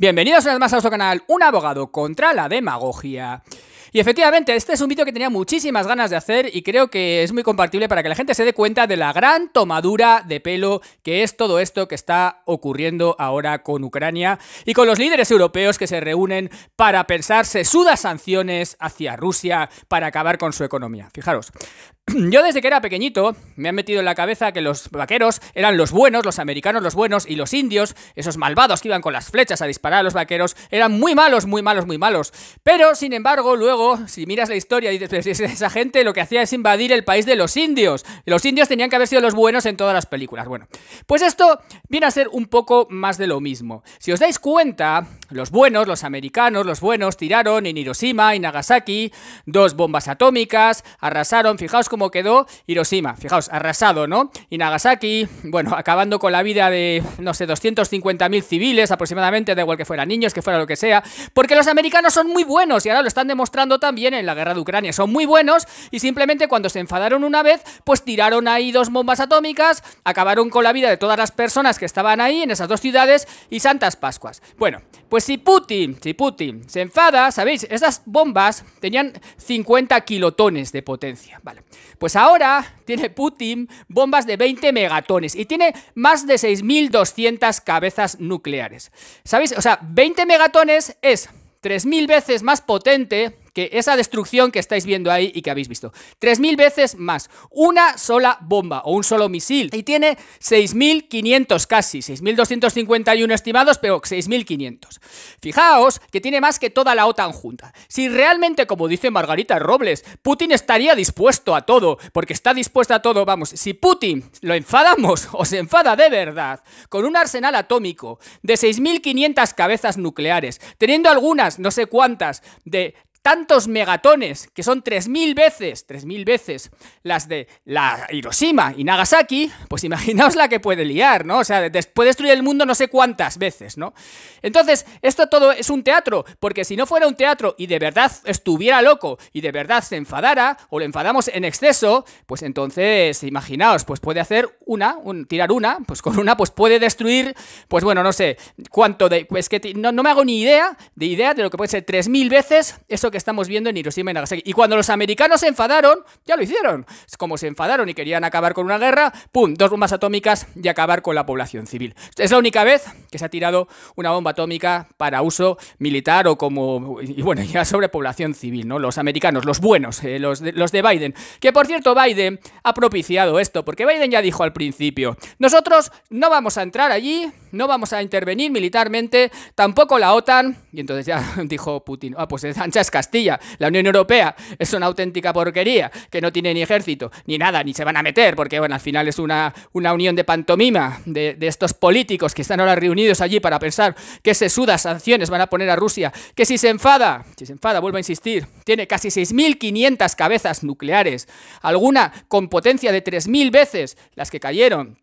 Bienvenidos una vez más a nuestro canal, un abogado contra la demagogia. Y efectivamente, este es un vídeo que tenía muchísimas ganas de hacer y creo que es muy compartible para que la gente se dé cuenta de la gran tomadura de pelo que es todo esto que está ocurriendo ahora con Ucrania y con los líderes europeos que se reúnen para pensar sesudas sanciones hacia Rusia para acabar con su economía. Fijaros, Yo desde que era pequeñito me han metido en la cabeza que los vaqueros eran los buenos, los americanos los buenos y los indios, esos malvados que iban con las flechas a disparar a los vaqueros, eran muy malos, muy malos, muy malos. Pero sin embargo, luego, si miras la historia y esa gente lo que hacía es invadir el país de los indios. Los indios tenían que haber sido los buenos en todas las películas. Bueno, pues esto viene a ser un poco más de lo mismo. Si os dais cuenta, los buenos, los americanos, los buenos tiraron en Hiroshima y Nagasaki dos bombas atómicas, arrasaron, fijaos cómo como quedó Hiroshima. Fijaos, arrasado, ¿no? Y Nagasaki, bueno, acabando con la vida de, no sé, 250.000 civiles aproximadamente, da igual que fueran niños, que fuera lo que sea, porque los americanos son muy buenos y ahora lo están demostrando también en la guerra de Ucrania. Son muy buenos y simplemente cuando se enfadaron una vez, pues tiraron ahí dos bombas atómicas, acabaron con la vida de todas las personas que estaban ahí en esas dos ciudades y Santas Pascuas. Bueno, pues si Putin, si Putin se enfada, ¿sabéis? Esas bombas tenían 50 kilotones de potencia, ¿vale? Pues ahora tiene Putin bombas de 20 megatones y tiene más de 6.200 cabezas nucleares. ¿Sabéis? O sea, 20 megatones es 3.000 veces más potente esa destrucción que estáis viendo ahí y que habéis visto. 3.000 veces más. Una sola bomba o un solo misil. Y tiene 6.500 casi. 6.251 estimados, pero 6.500. Fijaos que tiene más que toda la OTAN junta. Si realmente, como dice Margarita Robles, Putin estaría dispuesto a todo, porque está dispuesto a todo, vamos, si Putin lo enfadamos o se enfada de verdad, con un arsenal atómico de 6.500 cabezas nucleares, teniendo algunas, no sé cuántas, de tantos megatones, que son 3.000 veces, 3.000 veces las de la Hiroshima y Nagasaki, pues imaginaos la que puede liar, ¿no? O sea, puede destruir el mundo no sé cuántas veces, ¿no? Entonces, esto todo es un teatro, porque si no fuera un teatro y de verdad estuviera loco y de verdad se enfadara o le enfadamos en exceso, pues entonces, imaginaos, pues puede hacer una, tirar una, pues con una, pues puede destruir, pues bueno, no sé cuánto de... Pues que no, no me hago ni idea de idea de lo que puede ser 3.000 veces eso que estamos viendo en Hiroshima y Nagasaki. Y cuando los americanos se enfadaron, ya lo hicieron. Como se enfadaron y querían acabar con una guerra, ¡pum! Dos bombas atómicas y acabar con la población civil. Es la única vez que se ha tirado una bomba atómica para uso militar o como... Y bueno, ya sobre población civil, ¿no? Los americanos, los buenos, eh, los, de, Biden. Que por cierto, Biden ha propiciado esto, porque Biden ya dijo al principio, nosotros no vamos a entrar allí, no vamos a intervenir militarmente, tampoco la OTAN. Y entonces ya dijo Putin, ah, pues es Anchasca. Castilla. La Unión Europea es una auténtica porquería, que no tiene ni ejército, ni nada, ni se van a meter, porque bueno, al final es una, una unión de pantomima de, de estos políticos que están ahora reunidos allí para pensar qué suda sanciones van a poner a Rusia, que si se enfada, si se enfada, vuelvo a insistir, tiene casi 6.500 cabezas nucleares, alguna con potencia de 3.000 veces las que cayeron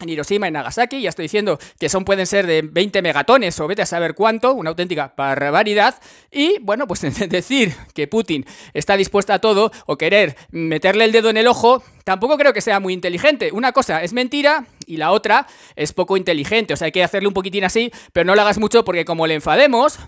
en Hiroshima y Nagasaki, ya estoy diciendo que son pueden ser de 20 megatones o vete a saber cuánto, una auténtica barbaridad, y bueno, pues decir que Putin está dispuesto a todo o querer meterle el dedo en el ojo, tampoco creo que sea muy inteligente. Una cosa es mentira y la otra es poco inteligente. O sea, hay que hacerle un poquitín así, pero no lo hagas mucho porque como le enfademos,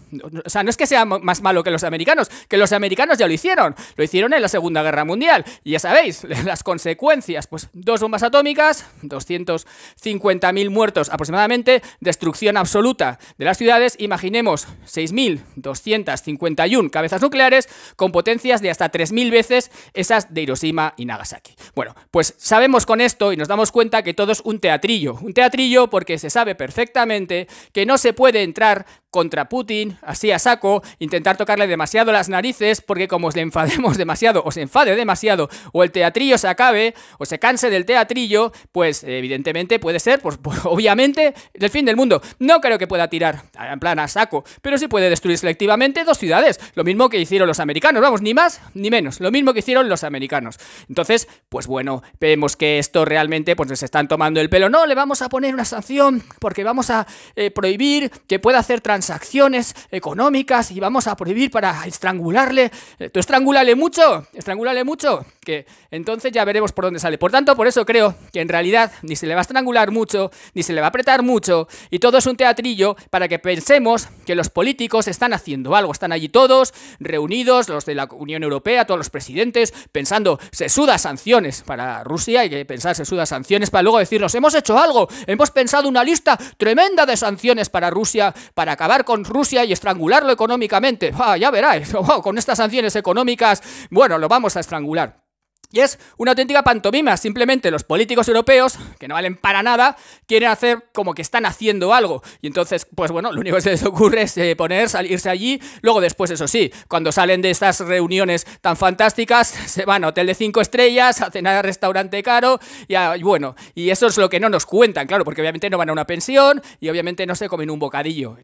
o sea, no es que sea más malo que los americanos, que los americanos ya lo hicieron. Lo hicieron en la Segunda Guerra Mundial. Y ya sabéis, las consecuencias, pues dos bombas atómicas, 250.000 muertos aproximadamente, destrucción absoluta de las ciudades, imaginemos 6.251 cabezas nucleares con potencias de hasta 3.000 veces esas de Hiroshima y Nagasaki. Bueno, pues sabemos con esto y nos damos cuenta que todo es un teatrillo. Un teatrillo porque se sabe perfectamente que no se puede entrar contra Putin, así a saco, intentar tocarle demasiado las narices, porque como le enfademos demasiado, O se enfade demasiado, o el teatrillo se acabe, o se canse del teatrillo, pues evidentemente puede ser, pues, obviamente, el fin del mundo. No creo que pueda tirar en plan a saco, pero sí puede destruir selectivamente dos ciudades, lo mismo que hicieron los americanos, vamos, ni más ni menos, lo mismo que hicieron los americanos. Entonces, pues bueno, vemos que esto realmente pues nos están tomando el pelo. No, le vamos a poner una sanción porque vamos a eh, prohibir que pueda hacer trans transacciones económicas y vamos a prohibir para estrangularle. Eh, tú estrangulale mucho, estrangularle mucho, que entonces ya veremos por dónde sale. Por tanto, por eso creo que en realidad ni se le va a estrangular mucho, ni se le va a apretar mucho, y todo es un teatrillo para que pensemos que los políticos están haciendo algo. Están allí todos, reunidos, los de la Unión Europea, todos los presidentes, pensando, se suda sanciones para Rusia, hay que pensar, se suda sanciones para luego decirnos, hemos hecho algo, hemos pensado una lista tremenda de sanciones para Rusia para acabar con Rusia y estrangularlo económicamente. Ah, ya verás, con estas sanciones económicas, bueno, lo vamos a estrangular. Y es una auténtica pantomima, simplemente los políticos europeos, que no valen para nada, quieren hacer como que están haciendo algo. Y entonces, pues bueno, lo único que se les ocurre es eh, poner, salirse allí, luego después, eso sí, cuando salen de estas reuniones tan fantásticas, se van a hotel de cinco estrellas, a cenar a restaurante caro, y bueno, y eso es lo que no nos cuentan, claro, porque obviamente no van a una pensión y obviamente no se comen un bocadillo.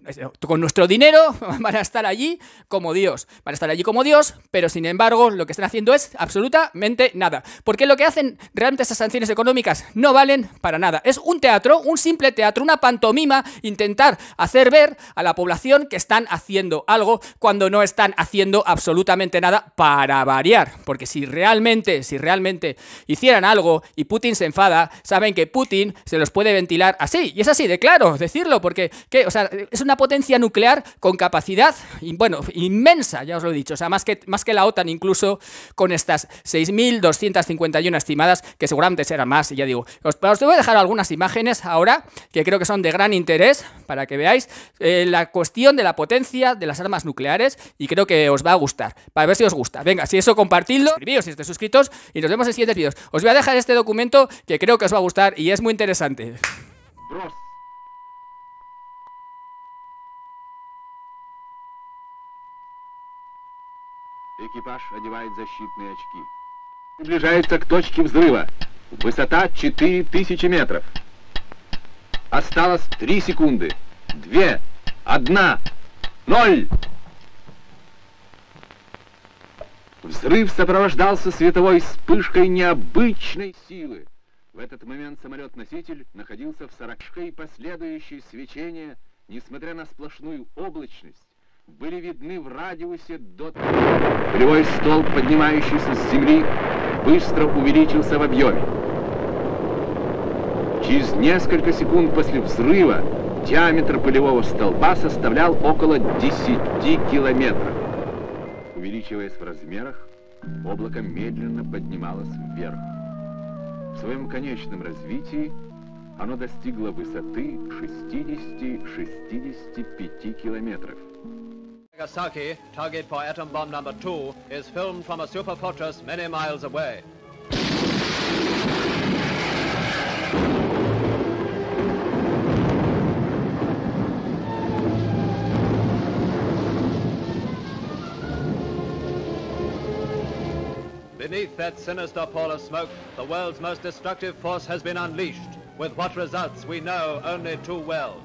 Con nuestro dinero van a estar allí como Dios, van a estar allí como Dios, pero sin embargo lo que están haciendo es absolutamente nada. Porque lo que hacen realmente esas sanciones económicas no valen para nada. Es un teatro, un simple teatro, una pantomima, intentar hacer ver a la población que están haciendo algo cuando no están haciendo absolutamente nada para variar. Porque si realmente, si realmente hicieran algo y Putin se enfada, saben que Putin se los puede ventilar así. Y es así de claro decirlo, porque O sea, es una potencia nuclear con capacidad, bueno, inmensa, ya os lo he dicho. O sea, más que, más que la OTAN incluso con estas 6.000 1.251 estimadas, que seguramente será más, y ya digo. Os, voy a dejar algunas imágenes ahora, que creo que son de gran interés, para que veáis eh, la cuestión de la potencia de las armas nucleares, y creo que os va a gustar, para ver si os gusta. Venga, si eso compartidlo, suscribíos si estáis suscritos, y nos vemos en siguientes vídeos. Os voy a dejar este documento que creo que os va a gustar y es muy interesante. Приближается к точке взрыва. Высота 4000 метров. Осталось 3 секунды. 2, 1, 0. Взрыв сопровождался световой вспышкой необычной силы. В этот момент самолет-носитель находился в сорочке и последующее свечение, несмотря на сплошную облачность, были видны в радиусе до... Кривой столб, поднимающийся с земли, быстро увеличился в объеме. Через несколько секунд после взрыва диаметр полевого столба составлял около 10 километров. Увеличиваясь в размерах, облако медленно поднималось вверх. В своем конечном развитии оно достигло высоты 60-65 километров. Nagasaki, target for atom bomb number two, is filmed from a super fortress many miles away. Beneath that sinister pall of smoke, the world's most destructive force has been unleashed, with what results we know only too well.